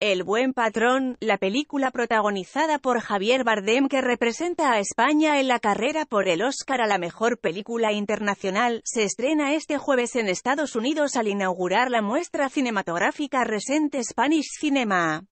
El buen patrón, la película protagonizada por Javier Bardem que representa a España en la carrera por el Oscar a la mejor película internacional, se estrena este jueves en Estados Unidos al inaugurar la muestra cinematográfica Resent Spanish Cinema.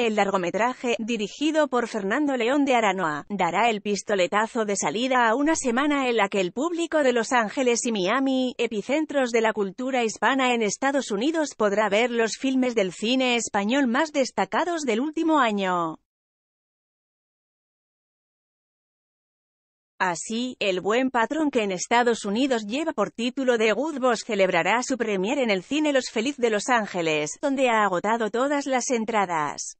El largometraje, dirigido por Fernando León de Aranoa, dará el pistoletazo de salida a una semana en la que el público de Los Ángeles y Miami, epicentros de la cultura hispana en Estados Unidos, podrá ver los filmes del cine español más destacados del último año. Así, El Buen Patrón que en Estados Unidos lleva por título de Good Boss celebrará su premier en el cine Los Feliz de Los Ángeles, donde ha agotado todas las entradas.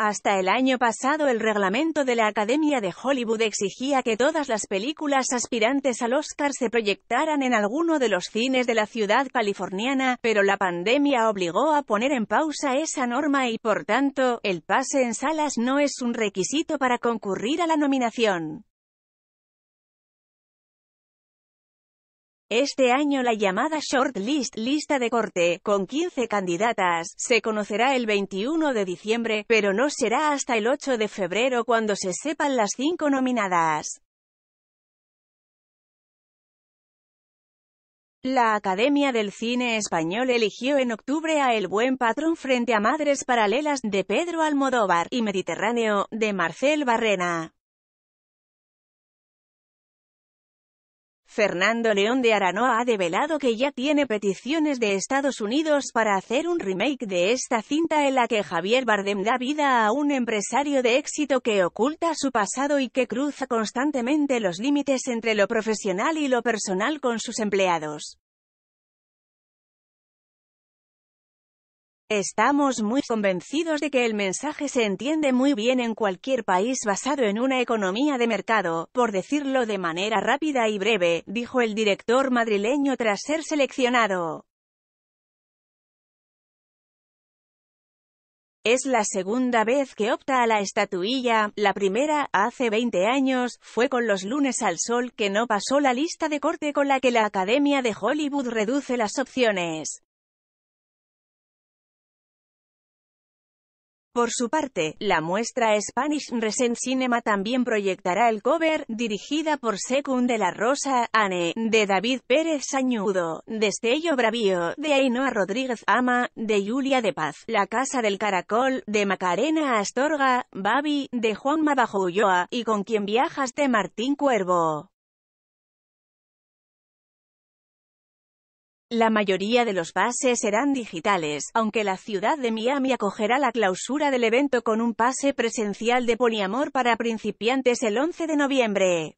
Hasta el año pasado el reglamento de la Academia de Hollywood exigía que todas las películas aspirantes al Oscar se proyectaran en alguno de los cines de la ciudad californiana, pero la pandemia obligó a poner en pausa esa norma y, por tanto, el pase en salas no es un requisito para concurrir a la nominación. Este año la llamada shortlist, lista de corte, con 15 candidatas, se conocerá el 21 de diciembre, pero no será hasta el 8 de febrero cuando se sepan las 5 nominadas. La Academia del Cine Español eligió en octubre a El Buen Patrón frente a Madres Paralelas, de Pedro Almodóvar, y Mediterráneo, de Marcel Barrena. Fernando León de Aranoa ha develado que ya tiene peticiones de Estados Unidos para hacer un remake de esta cinta en la que Javier Bardem da vida a un empresario de éxito que oculta su pasado y que cruza constantemente los límites entre lo profesional y lo personal con sus empleados. Estamos muy convencidos de que el mensaje se entiende muy bien en cualquier país basado en una economía de mercado, por decirlo de manera rápida y breve, dijo el director madrileño tras ser seleccionado. Es la segunda vez que opta a la estatuilla, la primera, hace 20 años, fue con Los lunes al sol que no pasó la lista de corte con la que la Academia de Hollywood reduce las opciones. Por su parte, la muestra Spanish Recent Cinema también proyectará el cover, dirigida por Secund de la Rosa, Anne, de David Pérez Sañudo, Destello Bravío, de Ainhoa Rodríguez Ama, de Julia de Paz, La Casa del Caracol, de Macarena Astorga, Babi, de Juan Mabajo Ulloa, y Con quien viajas de Martín Cuervo. La mayoría de los pases serán digitales, aunque la ciudad de Miami acogerá la clausura del evento con un pase presencial de poliamor para principiantes el 11 de noviembre.